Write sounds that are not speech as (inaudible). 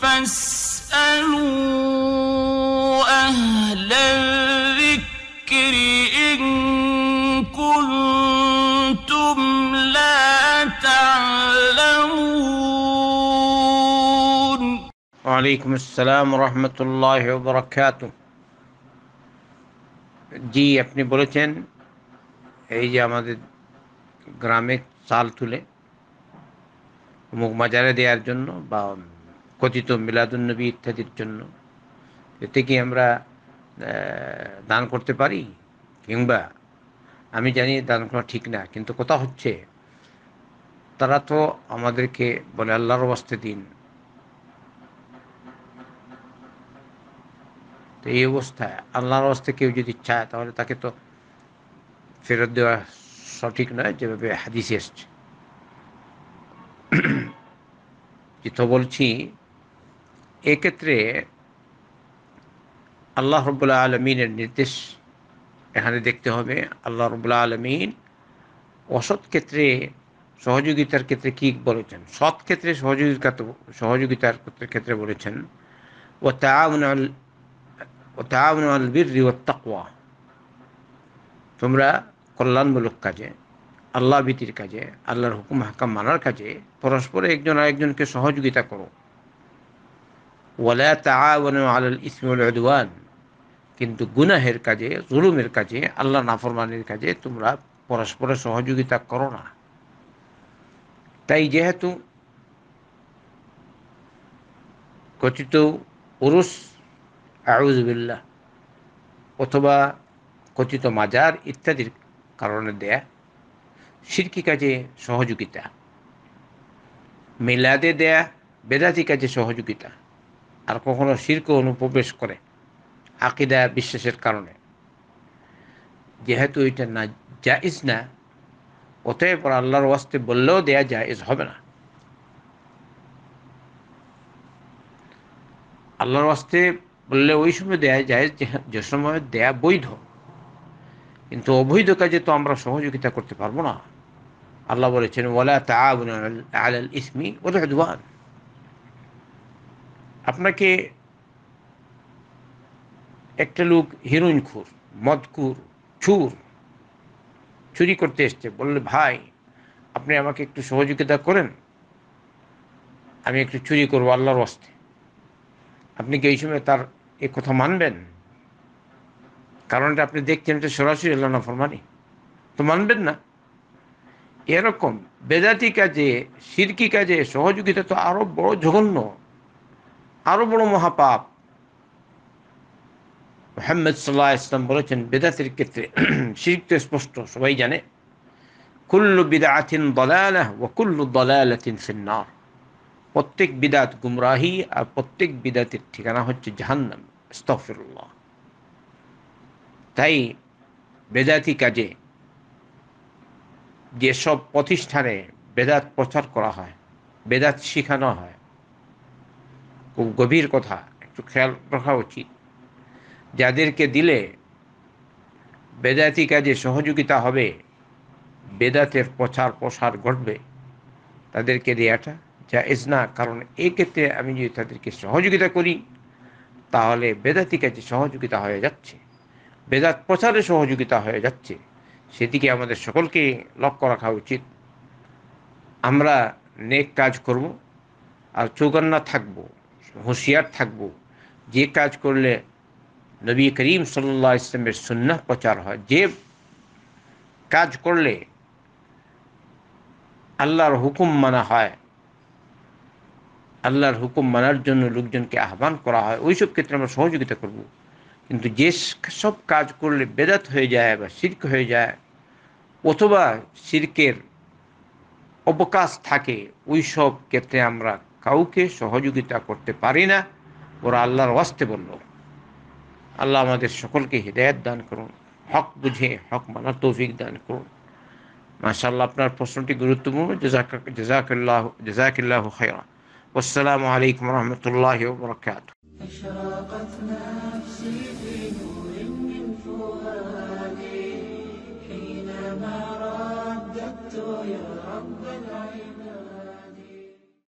فاسألوا أهل الذكر إن كنتم لا تعلمون وعليكم السلام ورحمة الله وبركاته جي আপনি বলেছেন এই যে আমাদের গ্রামে চাল তুলে অমুক মাজারে দেওয়ার জন্য বা কথিত মিলাদুন্নবী ইত্যাদির জন্য এতে কি আমরা দান করতে পারি কিংবা আমি জানি দান করা ঠিক না কিন্তু কথা হচ্ছে তারা তো আমাদেরকে বলে আল্লাহর অবস্থা দিন তো এই অবস্থায় আল্লাহর অবস্থা কেউ যদি চায় তাহলে তাকে তো ফেরত দেওয়া সঠিক নয় যেভাবে হাদিস এসছে (clears throat) তো বলছি এক্ষেত্রে আল্লাহ রবুল্লা আলমিনের নির্দেশ এখানে দেখতে হবে আল্লাহ রবুল্লা আলমিন অসৎ ক্ষেত্রে সহযোগিতার ক্ষেত্রে কি বলেছেন সৎ ক্ষেত্রে সহযোগিতা সহযোগিতার ক্ষেত্রে বলেছেন ও তাউন আল ও তাউন আল বীর তাকওয়া তোমরা কল্যাণমূলক কাজে আল্লাহ ভীতির কাজে আল্লাহর হুকুম হাকাম মানার কাজে পরস্পরে একজন আরেকজনকে সহযোগিতা করো ওয়ালা তাআওয়ানু আলাল ইসমি ওয়াল উদওয়ান কিন্তু গুনাহের কাজে জুলুমের কাজে আল্লাহ নাফরমানির কাজে তোমরা পরস্পরের সহযোগিতা করো না তাই যেহেতু কথিত উরুস আউজবিল্লা অথবা কথিত মাজার ইত্যাদির কারণে দেয়া সিরকি কাজে সহযোগিতা মেলাদে দেয়া বেদাতি কাজে সহযোগিতা আর কখনো শির্ক অনুপ্রবেশ করে আকিদা বিশ্বাসের কারণে যেহেতু এটা না জায়জ না অতএব আল্লাহর ওয়াস্তে বললেও দেয়া জায়জ হবে না আল্লাহর ওয়াস্তে বললে ওই সময় দেয়া যায় হ্যাঁ, যে সময় দেয়া বৈধ কিন্তু অবৈধ কাজে তো আমরা সহযোগিতা করতে পারবো না আল্লাহ বলেছেন ওলা তা আল ইসমি ওলা আপনাকে একটা লোক হিরোইন খুর মদকুর চুর চুরি করতে এসছে বললে ভাই আপনি আমাকে একটু সহযোগিতা করেন আমি একটু চুরি করবো আল্লাহর অস্তে আপনি কি এই সময় তার এ কথা মানবেন কারণটা আপনি দেখছেন এটা সরাসরি আল্লাহ ফরমানি তো মানবেন না এরকম বেদাতি কাজে সিরকি কাজে সহযোগিতা তো আরও বড় জঘন্য আরো বড় মহাপাপ মোহাম্মদ সাল্লাহ ইসলাম বলেছেন বেদাতের ক্ষেত্রে (clears throat) শিরিক তো স্পষ্ট সবাই জানে কুল্লু বিদাতিন দলালাহ ও কুল্লু দলালাতিন ফিন্নার প্রত্যেক বিদাত গুমরাহি আর প্রত্যেক বিদাতের ঠিকানা হচ্ছে জাহান্নাম স্তফিরুল্লাহ তাই বেদাতি কাজে যেসব প্রতিষ্ঠানে বেদাত প্রচার করা হয় বেদাত শেখানো হয় খুব গভীর কথা একটু খেয়াল রাখা উচিত যাদেরকে দিলে বেদাতি কাজে সহযোগিতা হবে বেদাতের প্রচার প্রসার ঘটবে তাদেরকে দেওয়াটা জায়েজ না কারণ এক্ষেত্রে আমি যদি তাদেরকে সহযোগিতা করি তাহলে বেদাতি কাজে সহযোগিতা হয়ে যাচ্ছে বেদাত প্রচারে সহযোগিতা হয়ে যাচ্ছে সেদিকে আমাদের সকলকে লক্ষ্য রাখা উচিত আমরা নেক কাজ করব আর চৌকান্না থাকবো হুঁশিয়ার থাকব যে কাজ করলে নবী করিম সাল্লা ইসলামের সুন্নাহ প্রচার হয় যে কাজ করলে আল্লাহর হুকুম মানা হয় আল্লাহর হুকুম মানার জন্য লোকজনকে আহ্বান করা হয় ওইসব ক্ষেত্রে আমরা সহযোগিতা করব কিন্তু যে সব কাজ করলে বেদাত হয়ে যায় বা সির্ক হয়ে যায় অথবা সির্কের অবকাশ থাকে ওই সব ক্ষেত্রে আমরা কাউকে সহযোগিতা করতে পারি না ওরা আল্লাহর ওয়াস্তে বলল আল্লাহ আমাদের সকলকে হৃদায়ত দান করুন হক বুঝে হক মানার তৌফিক দান করুন মাশাল্লাহ আপনার প্রশ্নটি গুরুত্বপূর্ণ জেজাকাল্লাহ জেজাকিল্লাহ খায়রা والسلام عليكم ورحمة الله وبركاته